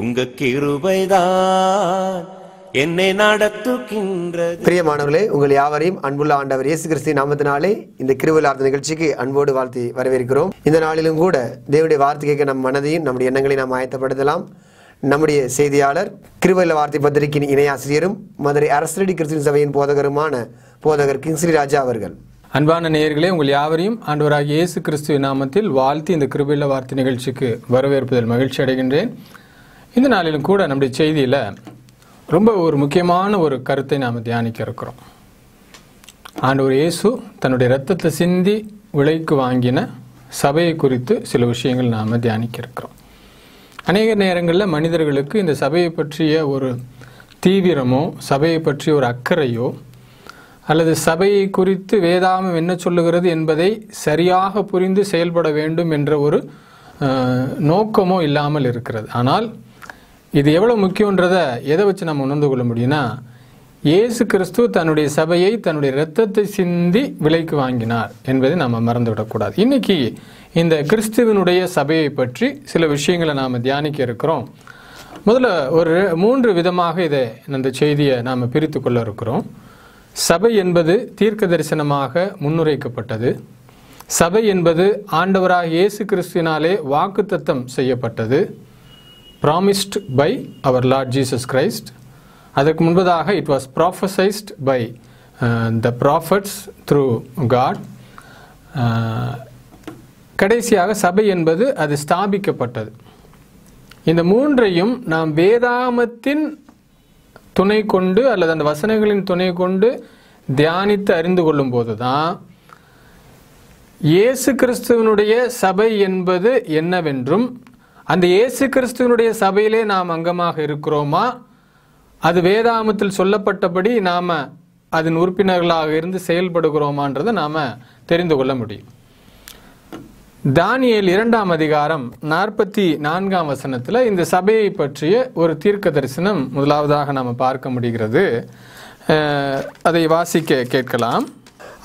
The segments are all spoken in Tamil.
உங்க கிருபைதான் என்னை நடத்துகின்றது பிரியமானவர்களே உங்கள் யாவரையும் அன்புள்ள ஆண்டவர் இயேசு கிறிஸ்து நாமத்தினாலே இந்த கிருவிலார்த்த நிகழ்ச்சிக்கு அன்போடு வாழ்த்தி வரவேற்கிறோம் இந்த நாளிலும் கூட தேவனுடைய வார்த்தைக்கு நம் மனதையும் நம்முடைய எண்ணங்களை நாம் ஆயத்தப்படுத்தலாம் நம்முடைய செய்தியாளர் கிருவல வார்த்தை பத்திரிகையின் இணையாசிரியரும் மதுரை அரசரடி கிறிஸ்தின் சபையின் போதகருமான போதகர் கிங்ஸ்லி ராஜா அவர்கள் அன்பான நேயர்களே உங்கள் யாவரையும் ஆண்டவராக இயேசு கிறிஸ்துவ நாமத்தில் வாழ்த்தி இந்த கிருபில வார்த்தை நிகழ்ச்சிக்கு வரவேற்பதில் மகிழ்ச்சி அடைகின்றேன் இந்த நாளிலும் கூட நம்முடைய செய்தியில் ரொம்ப ஒரு முக்கியமான ஒரு கருத்தை நாம் தியானிக்க இருக்கிறோம் ஆண்டவர் இயேசு தன்னுடைய ரத்தத்தை சிந்தி விலைக்கு வாங்கின சபையை குறித்து சில விஷயங்கள் நாம் தியானிக்க இருக்கிறோம் அநேக நேரங்களில் மனிதர்களுக்கு இந்த சபையை பற்றிய ஒரு தீவிரமோ சபையை பற்றிய ஒரு அக்கறையோ அல்லது சபையை குறித்து வேதாமம் என்ன சொல்லுகிறது என்பதை சரியாக புரிந்து செயல்பட வேண்டும் என்ற ஒரு நோக்கமோ இல்லாமல் இருக்கிறது ஆனால் இது எவ்வளோ முக்கியன்றத எதை வச்சு நம்ம உணர்ந்து கொள்ள முடியும்னா இயேசு கிறிஸ்து தன்னுடைய சபையை தன்னுடைய இரத்தத்தை சிந்தி விலைக்கு வாங்கினார் என்பதை நாம் மறந்துவிடக்கூடாது இன்னைக்கு இந்த கிறிஸ்துவனுடைய சபையை பற்றி சில விஷயங்களை நாம் தியானிக்க இருக்கிறோம் முதல்ல ஒரு மூன்று விதமாக இதை இந்த செய்தியை நாம் பிரித்து கொள்ள இருக்கிறோம் சபை என்பது தீர்க்க தரிசனமாக முன்னுரைக்கப்பட்டது சபை என்பது ஆண்டவராக இயேசு கிறிஸ்துவினாலே வாக்குத்தத்தம் செய்யப்பட்டது ப்ராமிஸ்ட் பை அவர் லார்ட் ஜீசஸ் கிரைஸ்ட் அதற்கு முன்பதாக it was prophesied by the prophets through God கடைசியாக சபை என்பது அது ஸ்தாபிக்கப்பட்டது இந்த மூன்றையும் நாம் வேதாமத்தின் துணை கொண்டு அல்லது அந்த வசனங்களின் துணை கொண்டு தியானித்து அறிந்து கொள்ளும் போது தான் இயேசு கிறிஸ்துவனுடைய சபை என்பது என்னவென்றும் அந்த இயேசு கிறிஸ்துவனுடைய சபையிலே நாம் அங்கமாக இருக்கிறோமா அது வேதாமத்தில் சொல்லப்பட்டபடி நாம் அதன் உறுப்பினர்களாக இருந்து செயல்படுகிறோமான்றதை நாம் தெரிந்து கொள்ள முடியும் தானியல் இரண்டாம் அதிகாரம் நாற்பத்தி நான்காம் வசனத்தில் இந்த சபையை பற்றிய ஒரு தீர்க்க தரிசனம் முதலாவதாக நாம் பார்க்க முடிகிறது அதை வாசிக்க கேட்கலாம்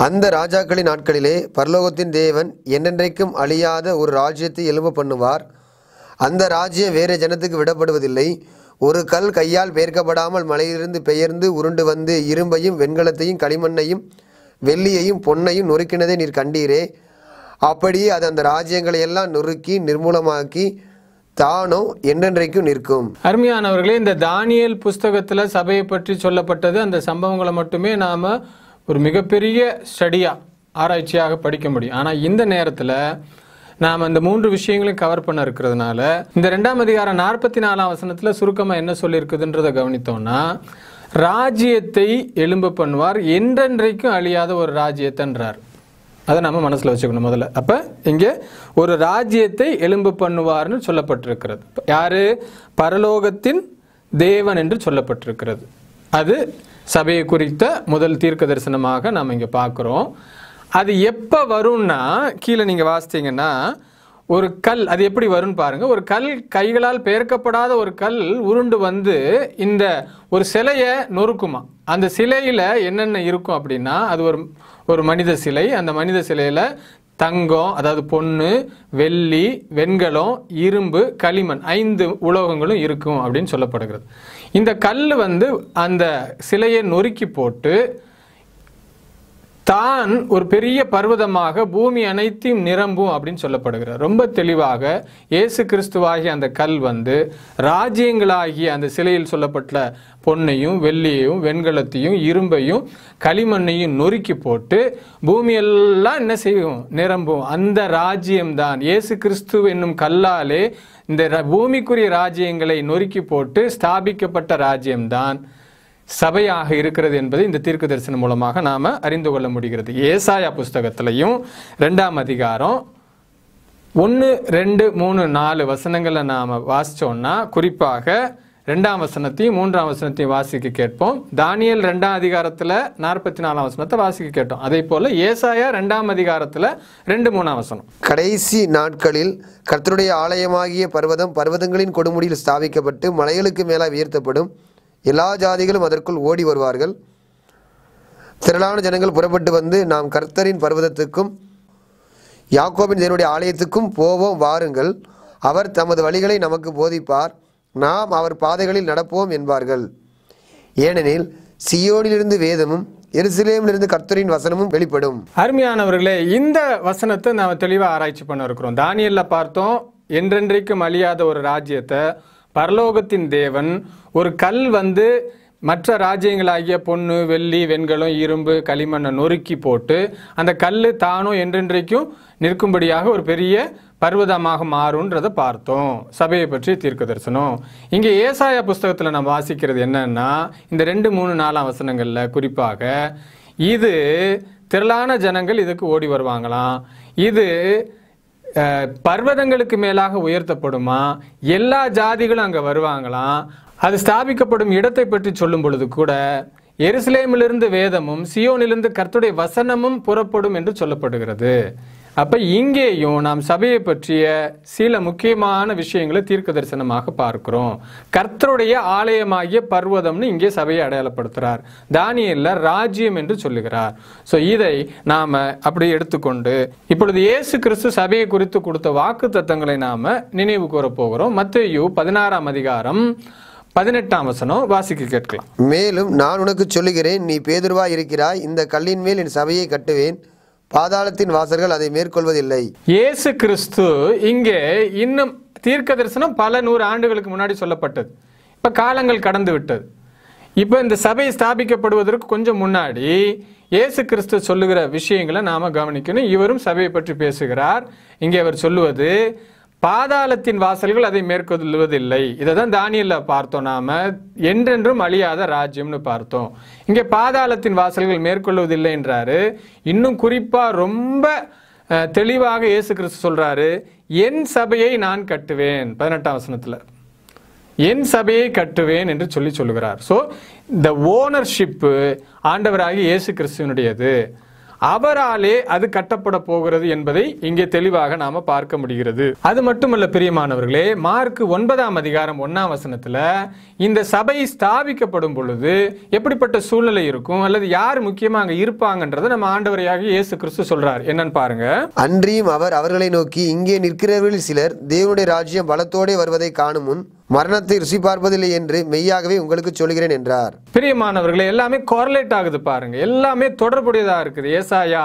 அந்த ராஜாக்களின் நாட்களிலே பரலோகத்தின் தேவன் என்னென்றைக்கும் அழியாத ஒரு ராஜ்யத்தை எழுப பண்ணுவார் அந்த ராஜ்யம் வேறு ஜனத்துக்கு விடப்படுவதில்லை ஒரு கல் கையால் பெயர்க்கப்படாமல் மலையிலிருந்து பெயர்ந்து உருண்டு வந்து இரும்பையும் வெண்கலத்தையும் களிமண்ணையும் வெள்ளியையும் பொன்னையும் நொறுக்கினதை நீர் கண்டீரே அப்படியே அது அந்த ராஜ்யங்களை எல்லாம் நொறுக்கி நிர்மூலமாக்கி தானும் என்றென்றைக்கும் நிற்கும் அருமையானவர்களே இந்த தானியல் புஸ்தகத்தில் சபையை பற்றி சொல்லப்பட்டது அந்த சம்பவங்களை மட்டுமே நாம் ஒரு மிகப்பெரிய ஸ்டடியாக ஆராய்ச்சியாக படிக்க முடியும் ஆனால் இந்த நேரத்தில் நாம் இந்த மூன்று விஷயங்களையும் கவர் பண்ண இருக்கிறதுனால இந்த ரெண்டாம் அதிகாரம் நாற்பத்தி நாலாம் வசனத்தில் சுருக்கமாக என்ன சொல்லியிருக்குதுன்றதை கவனித்தோம்னா ராஜ்யத்தை எலும்பு பண்ணுவார் என்றென்றைக்கும் அழியாத ஒரு ராஜ்யத்தைன்றார் அதை நம்ம மனசில் வச்சுக்கணும் முதல்ல அப்போ இங்கே ஒரு ராஜ்யத்தை எலும்பு பண்ணுவார்னு சொல்லப்பட்டிருக்கிறது யார் பரலோகத்தின் தேவன் என்று சொல்லப்பட்டிருக்கிறது அது சபையை குறித்த முதல் தீர்க்க தரிசனமாக நாம் இங்கே பார்க்குறோம் அது எப்போ வரும்னா கீழே நீங்கள் வாசித்தீங்கன்னா ஒரு கல் அது எப்படி வரும்னு பாருங்க ஒரு கல் கைகளால் பெயர்க்கப்படாத ஒரு கல் உருண்டு வந்து இந்த ஒரு சிலையை நொறுக்குமா அந்த சிலையில் என்னென்ன இருக்கும் அப்படின்னா அது ஒரு ஒரு மனித சிலை அந்த மனித சிலையில் தங்கம் அதாவது பொண்ணு வெள்ளி வெண்கலம் இரும்பு களிமண் ஐந்து உலோகங்களும் இருக்கும் அப்படின்னு சொல்லப்படுகிறது இந்த கல் வந்து அந்த சிலையை நொறுக்கி போட்டு தான் ஒரு பெரிய பர்வதமாக பூமி அனைத்தையும் நிரம்பும் அப்படின்னு சொல்லப்படுகிறார் ரொம்ப தெளிவாக இயேசு கிறிஸ்துவாகிய அந்த கல் வந்து ராஜ்யங்களாகிய அந்த சிலையில் சொல்லப்பட்ட பொன்னையும் வெள்ளியையும் வெண்கலத்தையும் இரும்பையும் களிமண்ணையும் நொறுக்கி போட்டு பூமியெல்லாம் என்ன செய்யும் நிரம்பும் அந்த ராஜ்யம்தான் இயேசு கிறிஸ்து என்னும் கல்லாலே இந்த பூமிக்குரிய ராஜ்யங்களை நொறுக்கி போட்டு ஸ்தாபிக்கப்பட்ட ராஜ்யம்தான் சபையாக இருக்கிறது என்பதை இந்த தீர்க்க தரிசனம் மூலமாக நாம் அறிந்து கொள்ள முடிகிறது ஏசாயா புஸ்தகத்திலையும் ரெண்டாம் அதிகாரம் ஒன்று ரெண்டு மூணு நாலு வசனங்களை நாம் வாசித்தோன்னா குறிப்பாக ரெண்டாம் வசனத்தையும் மூன்றாம் வசனத்தையும் வாசிக்க கேட்போம் தானியல் ரெண்டாம் அதிகாரத்தில் நாற்பத்தி நாலாம் வசனத்தை வாசிக்க கேட்டோம் அதே போல் ஏசாயா ரெண்டாம் அதிகாரத்தில் ரெண்டு மூணாம் வசனம் கடைசி நாட்களில் கர்த்தருடைய ஆலயமாகிய பர்வதம் பர்வதங்களின் கொடுமுடியில் ஸ்தாபிக்கப்பட்டு மலைகளுக்கு மேலே உயர்த்தப்படும் எல்லா ஜாதிகளும் அதற்குள் ஓடி வருவார்கள் திரளான ஜனங்கள் புறப்பட்டு வந்து நாம் கர்த்தரின் பர்வதத்துக்கும் யாக்கோபின் தேவனுடைய ஆலயத்துக்கும் போவோம் வாருங்கள் அவர் தமது வழிகளை நமக்கு போதிப்பார் நாம் அவர் பாதைகளில் நடப்போம் என்பார்கள் ஏனெனில் சியோனிலிருந்து வேதமும் எருசலேமிலிருந்து கர்த்தரின் வசனமும் வெளிப்படும் அருமையானவர்களே இந்த வசனத்தை நாம் தெளிவாக ஆராய்ச்சி பண்ண இருக்கிறோம் தானியல்ல பார்த்தோம் என்றென்றைக்கும் அழியாத ஒரு ராஜ்யத்தை பரலோகத்தின் தேவன் ஒரு கல் வந்து மற்ற ராஜ்யங்களாகிய பொண்ணு வெள்ளி வெண்கலம் இரும்பு களிமண்ணை நொறுக்கி போட்டு அந்த கல் தானும் என்றென்றைக்கும் நிற்கும்படியாக ஒரு பெரிய பர்வதமாக மாறுன்றதை பார்த்தோம் சபையை பற்றி தீர்க்க தரிசனம் இங்கே ஏசாய புஸ்தகத்தில் நம்ம வாசிக்கிறது என்னன்னா இந்த ரெண்டு மூணு நாலாம் வசனங்களில் குறிப்பாக இது திரளான ஜனங்கள் இதுக்கு ஓடி வருவாங்களாம் இது பர்வதங்களுக்கு மேலாக உயர்த்தப்படுமா எல்லா ஜாதிகளும் அங்கே வருவாங்களாம் அது ஸ்தாபிக்கப்படும் இடத்தை பற்றி சொல்லும் பொழுது கூட எருசலேமிலிருந்து வேதமும் சியோனிலிருந்து கர்த்துடைய வசனமும் புறப்படும் என்று சொல்லப்படுகிறது அப்ப இங்கேயும் நாம் சபையை பற்றிய சில முக்கியமான விஷயங்களை தீர்க்க தரிசனமாக பார்க்கிறோம் கர்த்தருடைய ஆலயமாகிய பர்வதம்னு இங்கே சபையை அடையாளப்படுத்துகிறார் தானியல்ல ராஜ்யம் என்று சொல்லுகிறார் ஸோ இதை நாம் அப்படி எடுத்துக்கொண்டு இப்பொழுது இயேசு கிறிஸ்து சபையை குறித்து கொடுத்த வாக்கு தத்தங்களை நாம் நினைவு கூற போகிறோம் மத்தையு பதினாறாம் அதிகாரம் பதினெட்டாம் வசனம் வாசிக்க கேட்கலாம் மேலும் நான் உனக்கு சொல்லுகிறேன் நீ பேதுருவா இருக்கிறாய் இந்த கல்லின் மேல் என் சபையை கட்டுவேன் பாதாளத்தின் வாசர்கள் அதை மேற்கொள்வதில்லை இயேசு கிறிஸ்து இங்கே இன்னும் தீர்க்க தரிசனம் பல நூறு ஆண்டுகளுக்கு முன்னாடி சொல்லப்பட்டது இப்போ காலங்கள் கடந்து விட்டது இப்போ இந்த சபை ஸ்தாபிக்கப்படுவதற்கு கொஞ்சம் முன்னாடி இயேசு கிறிஸ்து சொல்லுகிற விஷயங்களை நாம் கவனிக்கணும் இவரும் சபையை பற்றி பேசுகிறார் இங்கே அவர் சொல்லுவது பாதாளத்தின் வாசல்கள் அதை மேற்கொள்வதில்லை இதை தான் தானியல்ல பார்த்தோம் நாம என்றென்றும் அழியாத ராஜ்யம்னு பார்த்தோம் இங்கே பாதாளத்தின் வாசல்கள் மேற்கொள்வதில்லை என்றாரு இன்னும் குறிப்பாக ரொம்ப தெளிவாக இயேசு கிறிஸ்து சொல்றாரு என் சபையை நான் கட்டுவேன் பதினெட்டாம் வசனத்துல என் சபையை கட்டுவேன் என்று சொல்லி சொல்லுகிறார் ஸோ இந்த ஓனர்ஷிப்பு ஆண்டவராகி இயேசு கிறிஸ்துவனுடையது அவராலே அது கட்டப்பட போகிறது என்பதை இங்கே தெளிவாக நாம பார்க்க முடிகிறது அது மட்டுமல்ல பிரியமானவர்களே மார்க் ஒன்பதாம் அதிகாரம் ஒன்னாம் வசனத்துல இந்த சபை ஸ்தாபிக்கப்படும் பொழுது எப்படிப்பட்ட சூழ்நிலை இருக்கும் அல்லது யார் முக்கியமா அங்க இருப்பாங்கன்றத நம்ம ஆண்டவரையாக இயேசு கிறிஸ்து சொல்றார் என்னன்னு பாருங்க அன்றியும் அவர் அவர்களை நோக்கி இங்கே நிற்கிறவர்கள் சிலர் தேவனுடைய ராஜ்யம் பலத்தோட வருவதை காணும் முன் மரணத்தை ருசி பார்ப்பதில்லை என்று மெய்யாகவே உங்களுக்கு சொல்கிறேன் என்றார் பிரியமானவர்களே எல்லாமே கோரலேட் ஆகுது பாருங்க எல்லாமே தொடர்புடையதா இருக்குது ஏசாயா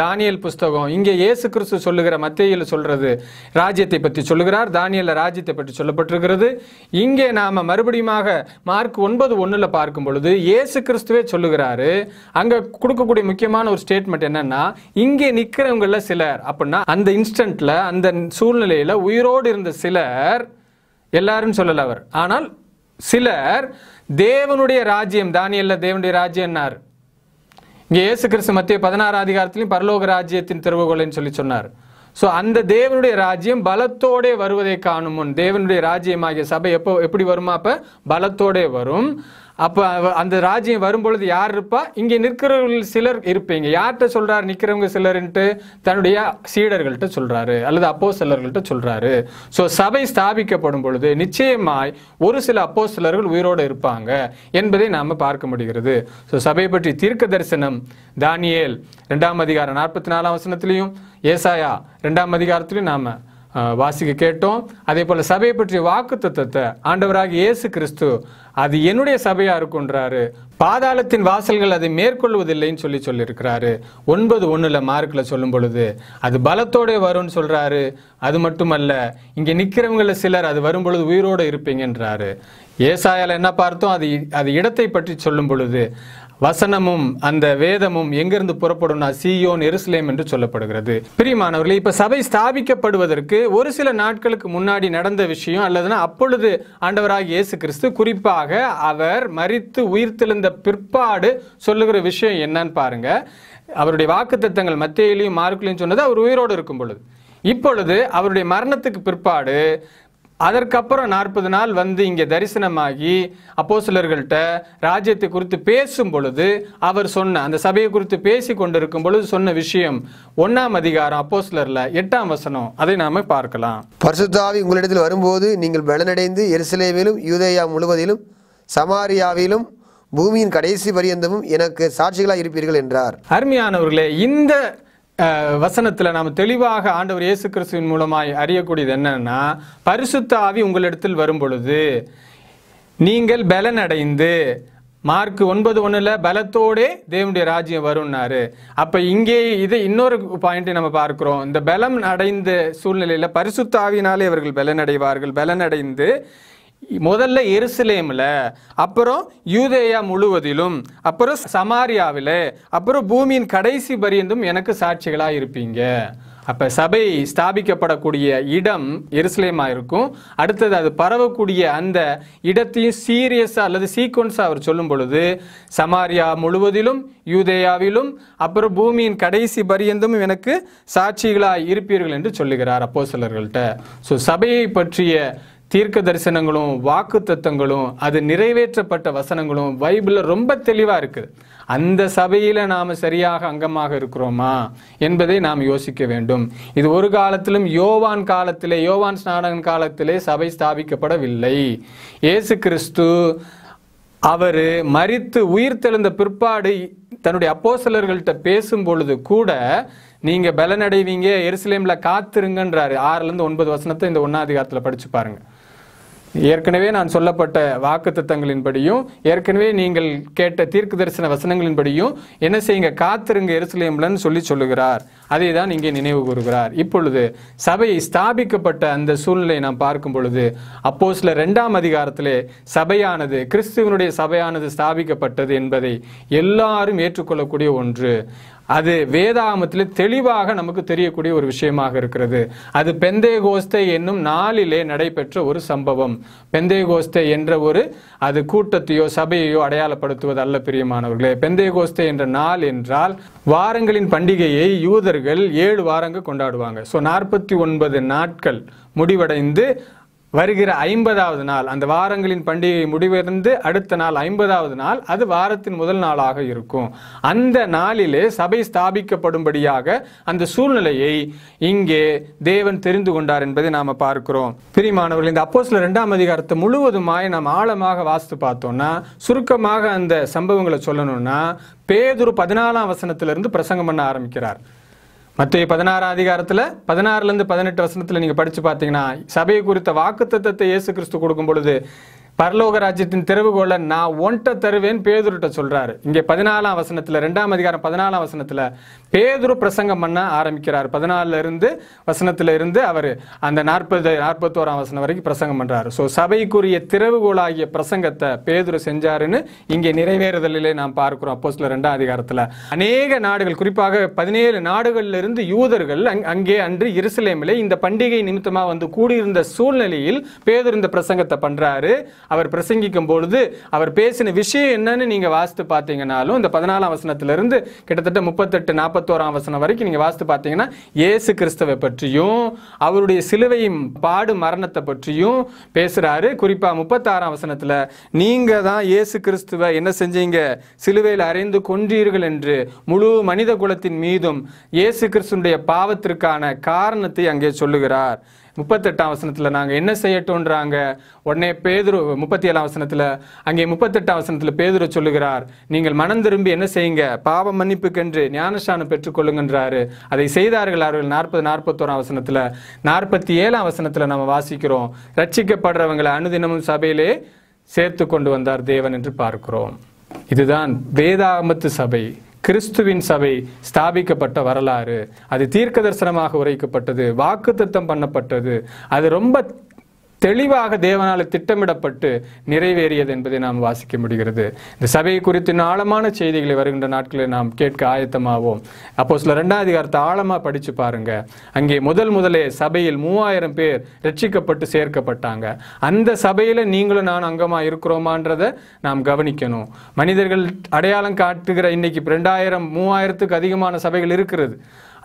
தானியல் புஸ்தகம் இங்கே இயேசு கிறிஸ்து சொல்லுகிற மத்தியில் சொல்கிறது ராஜ்யத்தை பற்றி சொல்லுகிறார் தானியலில் ராஜ்யத்தை பற்றி சொல்லப்பட்டிருக்கிறது இங்கே நாம் மறுபடியுமாக மார்க் ஒன்பது ஒன்றில் பார்க்கும் பொழுது இயேசு கிறிஸ்துவே சொல்லுகிறாரு அங்கே கொடுக்கக்கூடிய முக்கியமான ஒரு ஸ்டேட்மெண்ட் என்னென்னா இங்கே நிற்கிறவங்களில் சிலர் அப்படின்னா அந்த இன்ஸ்டன்ட்ல அந்த சூழ்நிலையில் உயிரோடு இருந்த சிலர் எல்லாரும் சொல்லல அவர் ஆனால் சிலர் தேவனுடைய ராஜ்யம் தானியல்ல தேவனுடைய ராஜ்யம்னார் இங்கே இயேசு கிறிஸ்து மத்திய பதினாறு அதிகாரத்திலையும் பரலோக ராஜ்யத்தின் திருவுகோலைன்னு சொல்லி சொன்னார் ஸோ அந்த தேவனுடைய ராஜ்யம் பலத்தோடே வருவதை காணும் முன் தேவனுடைய ராஜ்யமாகிய சபை எப்போ எப்படி வருமா அப்போ பலத்தோடே வரும் அப்போ அந்த ராஜ்யம் வரும்பொழுது யார் இருப்பா இங்கே நிற்கிறவர்கள் சிலர் இருப்பீங்க யார்கிட்ட சொல்கிறார் நிற்கிறவங்க சிலர்ன்ட்டு தன்னுடைய சீடர்கள்ட்ட சொல்கிறாரு அல்லது அப்போ சிலர்கள்ட்ட சொல்கிறாரு ஸோ சபை ஸ்தாபிக்கப்படும் பொழுது நிச்சயமாய் ஒரு சில அப்போ சிலர்கள் உயிரோடு இருப்பாங்க என்பதை நாம் பார்க்க முடிகிறது ஸோ சபை பற்றி தீர்க்க தரிசனம் தானியேல் ரெண்டாம் அதிகாரம் நாற்பத்தி நாலாம் வசனத்திலையும் ஏசாயா ரெண்டாம் அதிகாரத்திலையும் நாம் வாசிக்க கேட்டோம் அதே போல் சபையை பற்றிய வாக்கு தத்துவத்தை ஆண்டவராக இயேசு கிறிஸ்து அது என்னுடைய சபையாக இருக்குன்றாரு பாதாளத்தின் வாசல்கள் அதை மேற்கொள்வதில்லைன்னு சொல்லி சொல்லியிருக்கிறாரு ஒன்பது ஒன்றில் மார்க்கில் சொல்லும் பொழுது அது பலத்தோடு வரும்னு சொல்கிறாரு அது மட்டுமல்ல இங்கே நிற்கிறவங்கள சிலர் அது வரும் பொழுது உயிரோடு இருப்பீங்கன்றாரு ஏசாயால் என்ன பார்த்தோம் அது அது இடத்தை பற்றி சொல்லும் பொழுது வசனமும் அந்த வேதமும் எங்கிருந்து புறப்படும்னா சியோன் நெருசலேம் என்று சொல்லப்படுகிறது பிரியமானவர்களே இப்ப சபை ஸ்தாபிக்கப்படுவதற்கு ஒரு சில நாட்களுக்கு முன்னாடி நடந்த விஷயம் அல்லதுனா அப்பொழுது ஆண்டவராக இயேசு கிறிஸ்து குறிப்பாக அவர் மறித்து உயிர்த்தெழுந்த பிற்பாடு சொல்லுகிற விஷயம் என்னன்னு பாருங்க அவருடைய வாக்கு தத்தங்கள் மத்தியிலையும் மார்க்கிலையும் சொன்னது அவர் உயிரோடு இருக்கும் பொழுது இப்பொழுது அவருடைய மரணத்துக்கு பிற்பாடு அதற்கப்புறம் நாற்பது நாள் வந்து இங்கே தரிசனமாகி அப்போ ராஜ்யத்தை குறித்து பேசும் பொழுது அவர் சொன்ன அந்த சபையை குறித்து பேசி கொண்டிருக்கும் பொழுது சொன்ன விஷயம் ஒன்றாம் அதிகாரம் அப்போ எட்டாம் வசனம் அதை நாம் பார்க்கலாம் பரிசுத்தாவி உங்களிடத்தில் வரும்போது நீங்கள் பலனடைந்து எருசலேமிலும் யூதேயா முழுவதிலும் சமாரியாவிலும் பூமியின் கடைசி பரியந்தமும் எனக்கு சாட்சிகளாக இருப்பீர்கள் என்றார் அருமையானவர்களே இந்த வசனத்தில் நாம் தெளிவாக ஆண்டவர் இயேசு கிறிஸ்துவின் மூலமாய் அறியக்கூடியது என்னன்னா பரிசுத்த ஆவி உங்களிடத்தில் வரும் பொழுது நீங்கள் பலனடைந்து அடைந்து மார்க் ஒன்பது ஒன்றில் பலத்தோடே தேவனுடைய ராஜ்யம் வரும்னாரு அப்போ இங்கே இது இன்னொரு பாயிண்ட்டை நம்ம பார்க்குறோம் இந்த பலம் அடைந்த சூழ்நிலையில் பரிசுத்தாவினாலே அவர்கள் பலனடைவார்கள் பலனடைந்து முதல்ல எருசலேமில் அப்புறம் யூதேயா முழுவதிலும் அப்புறம் சமாரியாவில் அப்புறம் பூமியின் கடைசி பரியந்தும் எனக்கு சாட்சிகளாக இருப்பீங்க அப்போ சபை ஸ்தாபிக்கப்படக்கூடிய இடம் எருசலேமாக இருக்கும் அடுத்தது அது பரவக்கூடிய அந்த இடத்தையும் சீரியஸா அல்லது சீக்வன்ஸா அவர் சொல்லும் பொழுது சமாரியா முழுவதிலும் யூதேயாவிலும் அப்புறம் பூமியின் கடைசி பரியந்தும் எனக்கு சாட்சிகளாக இருப்பீர்கள் என்று சொல்லுகிறார் அப்போ சிலர்கள்ட்ட ஸோ சபையை பற்றிய தீர்க்க தரிசனங்களும் வாக்கு தத்தங்களும் அது நிறைவேற்றப்பட்ட வசனங்களும் பைபிளில் ரொம்ப தெளிவாக இருக்குது அந்த சபையில் நாம் சரியாக அங்கமாக இருக்கிறோமா என்பதை நாம் யோசிக்க வேண்டும் இது ஒரு காலத்திலும் யோவான் காலத்திலே யோவான் ஸ்நானகன் காலத்திலே சபை ஸ்தாபிக்கப்படவில்லை இயேசு கிறிஸ்து அவர் மறித்து உயிர் தெழுந்த பிற்பாடு தன்னுடைய அப்போசலர்கள்ட்ட பேசும் பொழுது கூட நீங்கள் பலனடைவீங்க எருசலேமில் காத்துருங்கன்றாரு ஆறுலேருந்து ஒன்பது வசனத்தை இந்த ஒன்னாதிகாரத்தில் படித்து பாருங்கள் ஏற்கனவே நான் சொல்லப்பட்ட வாக்கு தத்தங்களின்படியும் ஏற்கனவே நீங்கள் கேட்ட தீர்க்கு தரிசன வசனங்களின்படியும் என்ன செய்யுங்க காத்திருங்க எருசலேம்லன்னு சொல்லி சொல்லுகிறார் அதை தான் இங்கே நினைவு கூறுகிறார் இப்பொழுது சபையை ஸ்தாபிக்கப்பட்ட அந்த சூழ்நிலையை நாம் பார்க்கும் பொழுது அப்போ சில ரெண்டாம் அதிகாரத்திலே சபையானது கிறிஸ்துவனுடைய சபையானது ஸ்தாபிக்கப்பட்டது என்பதை எல்லாரும் ஏற்றுக்கொள்ளக்கூடிய ஒன்று அது வேதாமத்தில் தெளிவாக நமக்கு தெரியக்கூடிய ஒரு விஷயமாக இருக்கிறது அது பெந்தே கோஸ்தே என்னும் நாளிலே நடைபெற்ற ஒரு சம்பவம் பெந்தே கோஸ்தே என்ற ஒரு அது கூட்டத்தையோ சபையையோ அடையாளப்படுத்துவது அல்ல பிரியமானவர்களே பெந்தே கோஸ்தே என்ற நாள் என்றால் வாரங்களின் பண்டிகையை யூதர்கள் ஏழு வாரங்கள் கொண்டாடுவாங்க ஸோ நாற்பத்தி ஒன்பது நாட்கள் முடிவடைந்து வருகிற ஐம்பதாவது நாள் அந்த வாரங்களின் பண்டிகை முடிவிருந்து அடுத்த நாள் ஐம்பதாவது நாள் அது வாரத்தின் முதல் நாளாக இருக்கும் அந்த நாளிலே சபை ஸ்தாபிக்கப்படும்படியாக அந்த சூழ்நிலையை இங்கே தேவன் தெரிந்து கொண்டார் என்பதை நாம் பார்க்கிறோம் பிரிமானவர்கள் இந்த அப்போ சில ரெண்டாம் அதிகாரத்தை முழுவதுமாய் நாம் ஆழமாக வாசித்து பார்த்தோம்னா சுருக்கமாக அந்த சம்பவங்களை சொல்லணும்னா பேதுரு பதினாலாம் வசனத்திலிருந்து பிரசங்கம் பண்ண ஆரம்பிக்கிறார் மத்திய பதினாறாம் அதிகாரத்தில் பதினாறுலேருந்து பதினெட்டு வசனத்தில் நீங்கள் படித்து பார்த்தீங்கன்னா சபையை குறித்த வாக்கு தத்துவத்தை இயேசு கிறிஸ்து கொடுக்கும் பொழுது பரலோக ராஜ்யத்தின் திறவுகோல நான் ஒன்ட்ட தருவேன் பேதுருட்ட சொல்றாரு இங்கே பதினாலாம் வசனத்தில் ரெண்டாம் அதிகாரம் பதினாலாம் வசனத்தில் பேதுரு பிரசங்கம் பண்ண ஆரம்பிக்கிறார் இருந்து வசனத்தில் இருந்து அவர் அந்த நாற்பது நாற்பத்தோராம் வசனம் வரைக்கும் பிரசங்கம் பண்ணுறாரு ஸோ சபைக்குரிய திறவுகோளாகிய பிரசங்கத்தை பேதுரு செஞ்சாருன்னு இங்கே நிறைவேறுதலிலே நாம் பார்க்கிறோம் அப்போ சில ரெண்டாம் அதிகாரத்தில் அநேக நாடுகள் குறிப்பாக பதினேழு இருந்து யூதர்கள் அங்கே அன்று இருசலேமிலே இந்த பண்டிகை நிமித்தமாக வந்து கூடியிருந்த சூழ்நிலையில் பேதுரு இந்த பிரசங்கத்தை பண்ணுறாரு அவர் பிரசங்கிக்கும் பொழுது அவர் பேசின விஷயம் என்னன்னு நீங்கள் வாசித்து பார்த்தீங்கன்னாலும் இந்த பதினாலாம் வசனத்திலிருந்து கிட்டத்தட்ட முப்பத்தெட்டு நாற்பத்தோராம் வசனம் வரைக்கும் நீங்கள் வாசித்து பார்த்தீங்கன்னா இயேசு கிறிஸ்தவை பற்றியும் அவருடைய சிலுவையும் பாடு மரணத்தை பற்றியும் பேசுகிறாரு குறிப்பாக முப்பத்தாறாம் வசனத்தில் நீங்கள் தான் இயேசு கிறிஸ்துவை என்ன செஞ்சீங்க சிலுவையில் அறைந்து கொன்றீர்கள் என்று முழு மனித குலத்தின் மீதும் இயேசு கிறிஸ்துடைய பாவத்திற்கான காரணத்தை அங்கே சொல்லுகிறார் முப்பத்தெட்டாம் வசனத்தில் நாங்கள் என்ன செய்யட்டும்ன்றாங்க உடனே பேதுரு முப்பத்தி ஏழாம் வசனத்தில் அங்கே முப்பத்தெட்டாம் வசனத்தில் பேதுரு சொல்லுகிறார் நீங்கள் மனம் திரும்பி என்ன செய்யுங்க பாவ மன்னிப்புக்கென்று ஞானஸ்தானம் பெற்றுக்கொள்ளுங்கன்றாரு அதை செய்தார்கள் அவர்கள் நாற்பது நாற்பத்தோராம் வசனத்தில் நாற்பத்தி ஏழாம் வசனத்தில் நம்ம வாசிக்கிறோம் ரட்சிக்கப்படுறவங்களை அனுதினமும் சபையிலே சேர்த்து கொண்டு வந்தார் தேவன் என்று பார்க்கிறோம் இதுதான் வேதாமத்து சபை கிறிஸ்துவின் சபை ஸ்தாபிக்கப்பட்ட வரலாறு அது தீர்க்க தரிசனமாக உரைக்கப்பட்டது வாக்கு பண்ணப்பட்டது அது ரொம்ப தெளிவாக தேவனால திட்டமிடப்பட்டு நிறைவேறியது என்பதை நாம் வாசிக்க முடிகிறது இந்த சபையை குறித்து ஆழமான செய்திகளை வருகின்ற நாட்களில் நாம் கேட்க ஆயத்தமாவோம் அப்போ சில ரெண்டாம் அதிகாரத்தை ஆழமாக படித்து பாருங்க அங்கே முதல் முதலே சபையில் மூவாயிரம் பேர் ரட்சிக்கப்பட்டு சேர்க்கப்பட்டாங்க அந்த சபையில் நீங்களும் நான் அங்கமாக இருக்கிறோமான்றதை நாம் கவனிக்கணும் மனிதர்கள் அடையாளம் காட்டுகிற இன்னைக்கு ரெண்டாயிரம் மூவாயிரத்துக்கு அதிகமான சபைகள் இருக்கிறது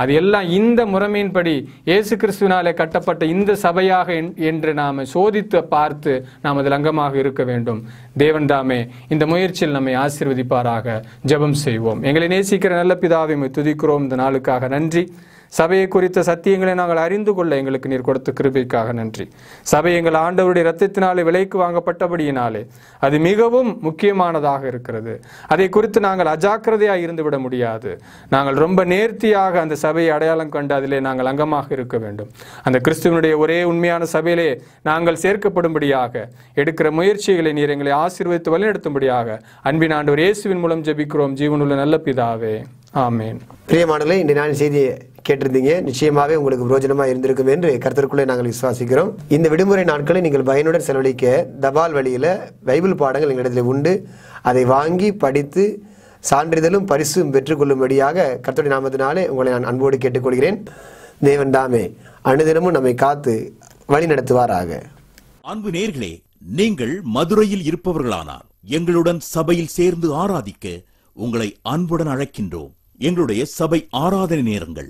அது எல்லாம் இந்த முறைமையின்படி இயேசு கிறிஸ்துவினாலே கட்டப்பட்ட இந்த சபையாக என்று நாம் சோதித்து பார்த்து நாம் அதில் அங்கமாக இருக்க வேண்டும் தேவன் தாமே இந்த முயற்சியில் நம்மை ஆசிர்வதிப்பாராக ஜெபம் செய்வோம் எங்களை நேசிக்கிற நல்ல பிதாவை துதிக்கிறோம் இந்த நாளுக்காக நன்றி சபையை குறித்த சத்தியங்களை நாங்கள் அறிந்து கொள்ள எங்களுக்கு நீர் கொடுத்த கிருபைக்காக நன்றி சபை எங்கள் ஆண்டவருடைய ரத்தத்தினாலே விலைக்கு வாங்கப்பட்டபடியினாலே அது மிகவும் முக்கியமானதாக இருக்கிறது அதை குறித்து நாங்கள் அஜாக்கிரதையாக இருந்துவிட முடியாது நாங்கள் ரொம்ப நேர்த்தியாக அந்த சபையை அடையாளம் கண்டு அதிலே நாங்கள் அங்கமாக இருக்க வேண்டும் அந்த கிறிஸ்துவனுடைய ஒரே உண்மையான சபையிலே நாங்கள் சேர்க்கப்படும்படியாக எடுக்கிற முயற்சிகளை நீர் எங்களை ஆசீர்வதித்து வழிநடத்தும்படியாக அன்பின் ஆண்டவர் இயேசுவின் மூலம் ஜெபிக்கிறோம் ஜீவனுள்ள நல்ல பிதாவே ஆமேன் பிரியமானலே இன்று நான் செய்தியை கேட்டிருந்தீங்க நிச்சயமாகவே உங்களுக்கு பிரோஜனமா இருந்திருக்கும் என்று கருத்தருக்குள்ளே நாங்கள் விசுவாசிக்கிறோம் இந்த விடுமுறை நாட்களை நீங்கள் பயனுடன் செலவழிக்க தபால் வழியில் பைபிள் பாடங்கள் எங்களிடத்தில் உண்டு அதை வாங்கி படித்து சான்றிதழும் பரிசும் பெற்றுக்கொள்ளும்படியாக கர்த்தருடைய நாமத்தினாலே உங்களை நான் அன்போடு கேட்டுக்கொள்கிறேன் தேவன் தாமே அனுதினமும் நம்மை காத்து வழி நடத்துவாராக அன்பு நேர்களே நீங்கள் மதுரையில் இருப்பவர்களானால் எங்களுடன் சபையில் சேர்ந்து ஆராதிக்க உங்களை அன்புடன் அழைக்கின்றோம் எங்களுடைய சபை ஆராதனை நேரங்கள்